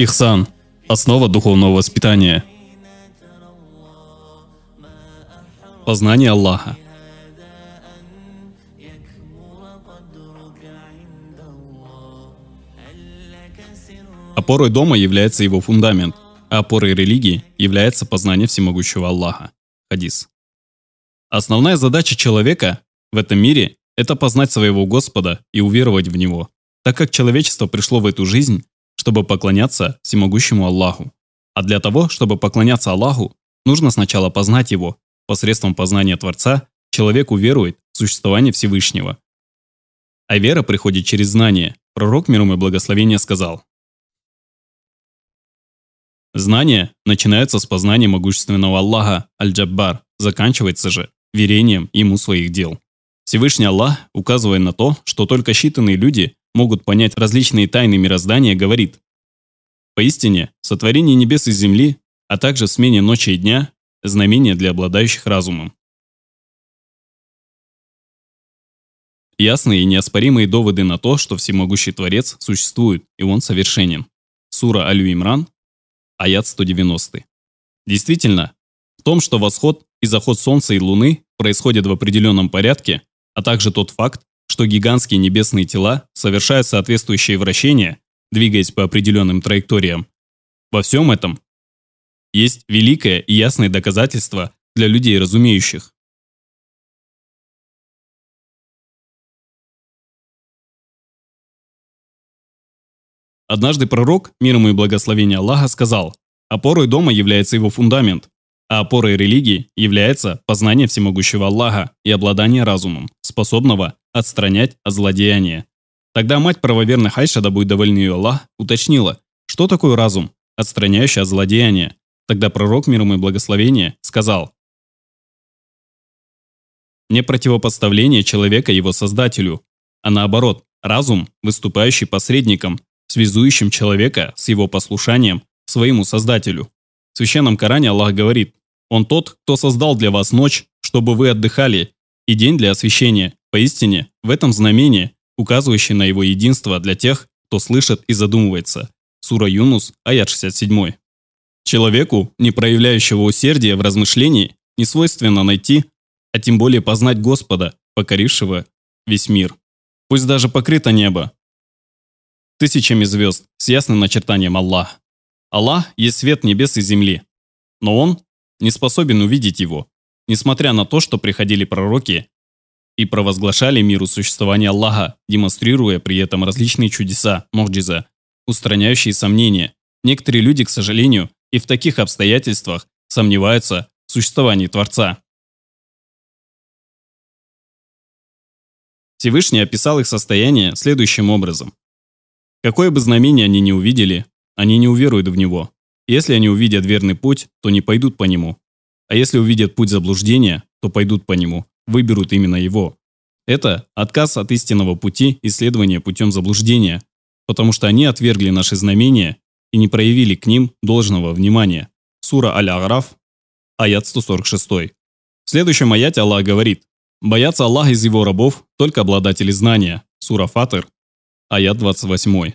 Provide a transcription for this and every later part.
Ихсан. Основа духовного воспитания. Познание Аллаха. Опорой дома является его фундамент, а опорой религии является познание всемогущего Аллаха. Хадис. Основная задача человека в этом мире – это познать своего Господа и уверовать в Него, так как человечество пришло в эту жизнь чтобы поклоняться всемогущему Аллаху. А для того, чтобы поклоняться Аллаху, нужно сначала познать Его. Посредством познания Творца человек уверует в существование Всевышнего. А вера приходит через знание. Пророк миром и благословение сказал. Знание начинается с познания могущественного Аллаха, Аль-Джаббар, заканчивается же верением ему своих дел. Всевышний Аллах, указывая на то, что только считанные люди могут понять различные тайны мироздания, говорит «Поистине, сотворение небес и земли, а также смене ночи и дня – знамение для обладающих разумом». Ясные и неоспоримые доводы на то, что всемогущий Творец существует, и он совершенен. Сура Аль-Имран, аят 190. Действительно, в том, что восход и заход Солнца и Луны происходят в определенном порядке, а также тот факт, что гигантские небесные тела совершают соответствующие вращения, двигаясь по определенным траекториям. Во всем этом есть великое и ясное доказательство для людей разумеющих. Однажды пророк, миром и благословение Аллаха, сказал, опорой дома является его фундамент, а опорой религии является познание всемогущего Аллаха и обладание разумом, способного отстранять от злодеяния. Тогда мать правоверных Айша, да будет доволен ее Аллах, уточнила, что такое разум, отстраняющий от злодеяния. Тогда пророк миром и благословение сказал, не противопоставление человека его создателю, а наоборот, разум, выступающий посредником, связующим человека с его послушанием своему создателю. В Священном Коране Аллах говорит он тот, кто создал для вас ночь, чтобы вы отдыхали, и день для освещения. Поистине, в этом знамение, указывающее на его единство для тех, кто слышит и задумывается. Сура Юнус, аят 67. Человеку, не проявляющего усердия в размышлении, не свойственно найти, а тем более познать Господа, покорившего весь мир. Пусть даже покрыто небо. Тысячами звезд, с ясным начертанием Аллах. Аллах есть свет небес и земли. Но Он не способен увидеть его, несмотря на то, что приходили пророки и провозглашали миру существование Аллаха, демонстрируя при этом различные чудеса, мухджиза, устраняющие сомнения. Некоторые люди, к сожалению, и в таких обстоятельствах сомневаются в существовании Творца. Всевышний описал их состояние следующим образом. Какое бы знамение они не увидели, они не уверуют в него. Если они увидят верный путь, то не пойдут по нему. А если увидят путь заблуждения, то пойдут по нему, выберут именно его. Это отказ от истинного пути исследования путем заблуждения, потому что они отвергли наши знамения и не проявили к ним должного внимания. Сура Аль-Аграф, аят 146. В следующем аяте Аллах говорит, «Боятся Аллах из его рабов только обладатели знания». Сура Фатыр, аят 28.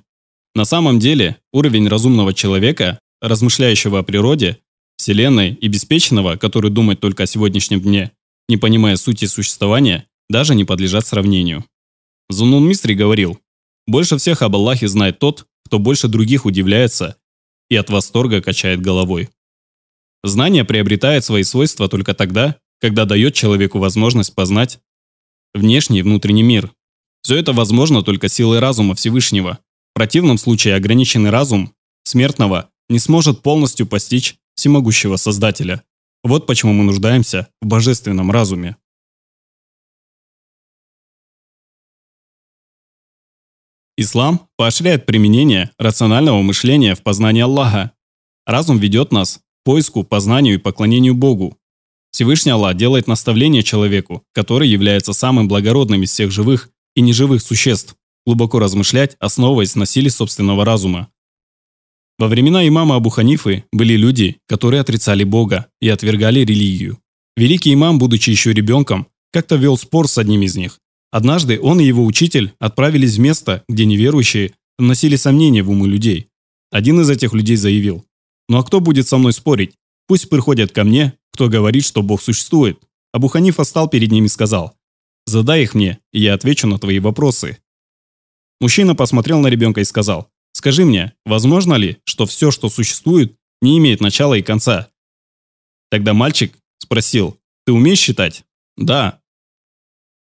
На самом деле, уровень разумного человека размышляющего о природе, Вселенной и беспечного, который думает только о сегодняшнем дне, не понимая сути существования, даже не подлежат сравнению. Зунун Мистри говорил, «Больше всех об Аллахе знает тот, кто больше других удивляется и от восторга качает головой». Знание приобретает свои свойства только тогда, когда дает человеку возможность познать внешний и внутренний мир. Все это возможно только силой разума Всевышнего. В противном случае ограниченный разум смертного не сможет полностью постичь всемогущего Создателя. Вот почему мы нуждаемся в божественном разуме. Ислам поощряет применение рационального мышления в познании Аллаха. Разум ведет нас к поиску, познанию и поклонению Богу. Всевышний Аллах делает наставление человеку, который является самым благородным из всех живых и неживых существ, глубоко размышлять, основываясь на силе собственного разума. Во времена имама Абу Ханифы были люди, которые отрицали Бога и отвергали религию. Великий имам, будучи еще ребенком, как-то вел спор с одним из них. Однажды он и его учитель отправились в место, где неверующие вносили сомнения в умы людей. Один из этих людей заявил, «Ну а кто будет со мной спорить? Пусть приходят ко мне, кто говорит, что Бог существует». Абу Ханифа стал перед ними и сказал, «Задай их мне, и я отвечу на твои вопросы». Мужчина посмотрел на ребенка и сказал, Скажи мне, возможно ли, что все, что существует, не имеет начала и конца? Тогда мальчик спросил, ты умеешь считать? Да.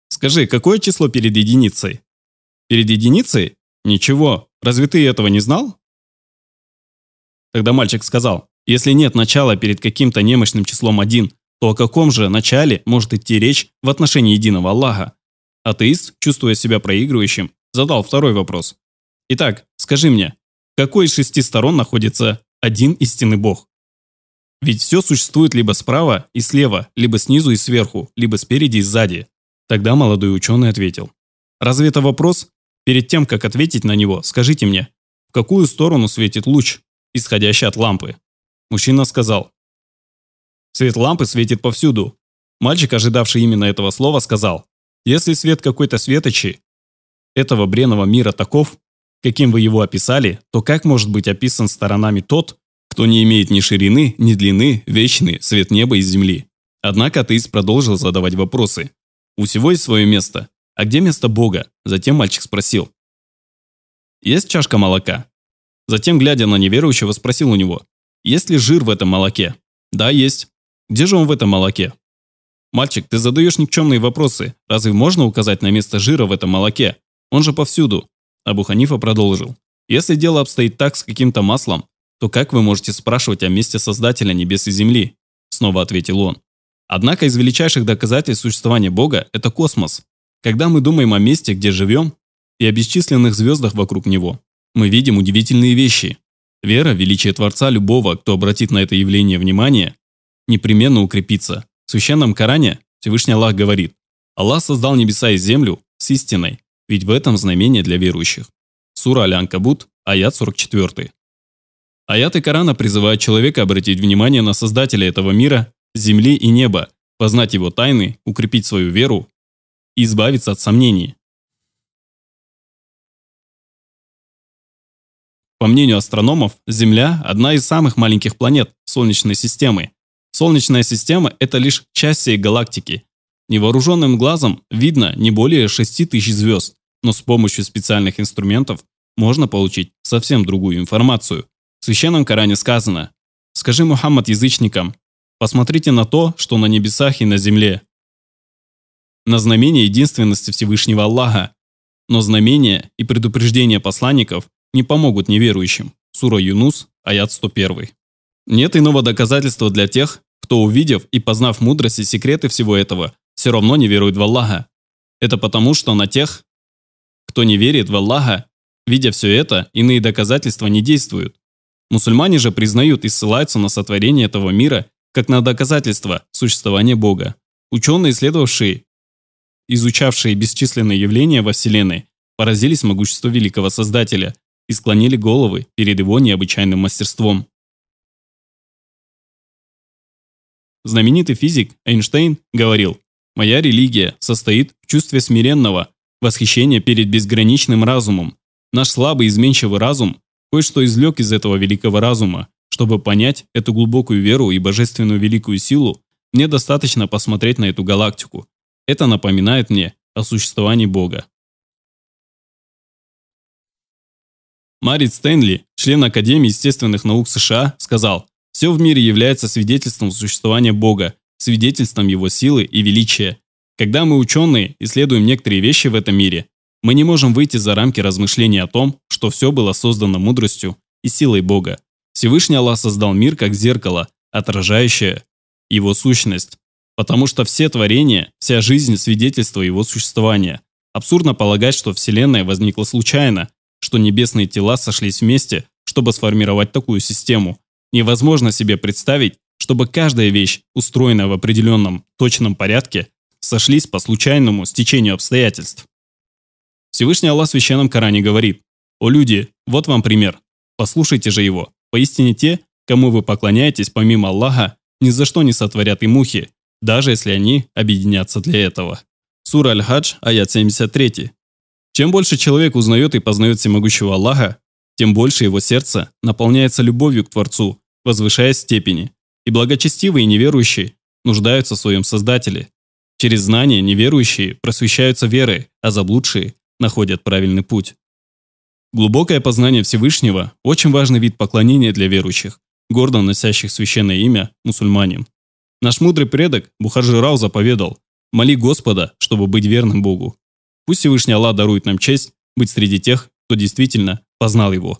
Скажи, какое число перед единицей? Перед единицей? Ничего. Разве ты этого не знал? Тогда мальчик сказал, если нет начала перед каким-то немощным числом 1, то о каком же начале может идти речь в отношении единого Аллаха? Атеист, чувствуя себя проигрывающим, задал второй вопрос. Итак, скажи мне, в какой из шести сторон находится один истинный Бог? Ведь все существует либо справа и слева, либо снизу и сверху, либо спереди и сзади. Тогда молодой ученый ответил. Разве это вопрос? Перед тем, как ответить на него, скажите мне, в какую сторону светит луч, исходящий от лампы? Мужчина сказал. Свет лампы светит повсюду. Мальчик, ожидавший именно этого слова, сказал. Если свет какой-то светочи, этого бренного мира таков, каким вы его описали, то как может быть описан сторонами тот, кто не имеет ни ширины, ни длины, вечный, свет неба и земли? Однако атеист продолжил задавать вопросы. У всего есть свое место. А где место Бога? Затем мальчик спросил. Есть чашка молока? Затем, глядя на неверующего, спросил у него. Есть ли жир в этом молоке? Да, есть. Где же он в этом молоке? Мальчик, ты задаешь никчемные вопросы. Разве можно указать на место жира в этом молоке? Он же повсюду. Абуханифа продолжил. «Если дело обстоит так с каким-то маслом, то как вы можете спрашивать о месте Создателя небес и земли?» Снова ответил он. «Однако из величайших доказательств существования Бога – это космос. Когда мы думаем о месте, где живем, и о бесчисленных звездах вокруг него, мы видим удивительные вещи. Вера – величие Творца любого, кто обратит на это явление внимание, непременно укрепится. В Священном Коране Всевышний Аллах говорит, «Аллах создал небеса и землю с истиной, ведь в этом знамение для верующих. Сура Аль-Анкабут, аят 44. Аяты Корана призывают человека обратить внимание на Создателя этого мира, земли и неба, познать его тайны, укрепить свою веру и избавиться от сомнений. По мнению астрономов, Земля – одна из самых маленьких планет Солнечной системы. Солнечная система – это лишь часть всей галактики. Невооруженным глазом видно не более тысяч звезд но с помощью специальных инструментов можно получить совсем другую информацию. В Священном Коране сказано «Скажи Мухаммад язычникам, посмотрите на то, что на небесах и на земле, на знамение единственности Всевышнего Аллаха, но знамения и предупреждения посланников не помогут неверующим. Сура Юнус, аят 101. Нет иного доказательства для тех, кто увидев и познав мудрость и секреты всего этого, все равно не верует в Аллаха. Это потому, что на тех, кто не верит в Аллаха, видя все это, иные доказательства не действуют. Мусульмане же признают и ссылаются на сотворение этого мира как на доказательство существования Бога. Ученые, исследовавшие, изучавшие бесчисленные явления во Вселенной, поразились могуществу великого Создателя и склонили головы перед его необычайным мастерством. Знаменитый физик Эйнштейн говорил, «Моя религия состоит в чувстве смиренного, Восхищение перед безграничным разумом. Наш слабый изменчивый разум кое-что извлек из этого великого разума. Чтобы понять эту глубокую веру и божественную великую силу, мне достаточно посмотреть на эту галактику. Это напоминает мне о существовании Бога. Марит Стэнли, член Академии естественных наук США, сказал, «Все в мире является свидетельством существования Бога, свидетельством его силы и величия. Когда мы, ученые, исследуем некоторые вещи в этом мире, мы не можем выйти за рамки размышлений о том, что все было создано мудростью и силой Бога. Всевышний Аллах создал мир как зеркало, отражающее его сущность, потому что все творения, вся жизнь – свидетельство его существования. Абсурдно полагать, что Вселенная возникла случайно, что небесные тела сошлись вместе, чтобы сформировать такую систему. Невозможно себе представить, чтобы каждая вещь, устроенная в определенном, точном порядке – сошлись по случайному стечению обстоятельств. Всевышний Аллах в Священном Коране говорит, «О люди, вот вам пример, послушайте же его, поистине те, кому вы поклоняетесь помимо Аллаха, ни за что не сотворят и мухи, даже если они объединятся для этого». Сура Аль-Хадж, аят 73. Чем больше человек узнает и познает всемогущего Аллаха, тем больше его сердце наполняется любовью к Творцу, возвышая степени, и благочестивые и неверующие нуждаются в своем Создателе, Через знания неверующие просвещаются верой, а заблудшие находят правильный путь. Глубокое познание Всевышнего – очень важный вид поклонения для верующих, гордо носящих священное имя мусульманин. Наш мудрый предок Бухаржи заповедал «Моли Господа, чтобы быть верным Богу». Пусть Всевышний Аллах дарует нам честь быть среди тех, кто действительно познал Его.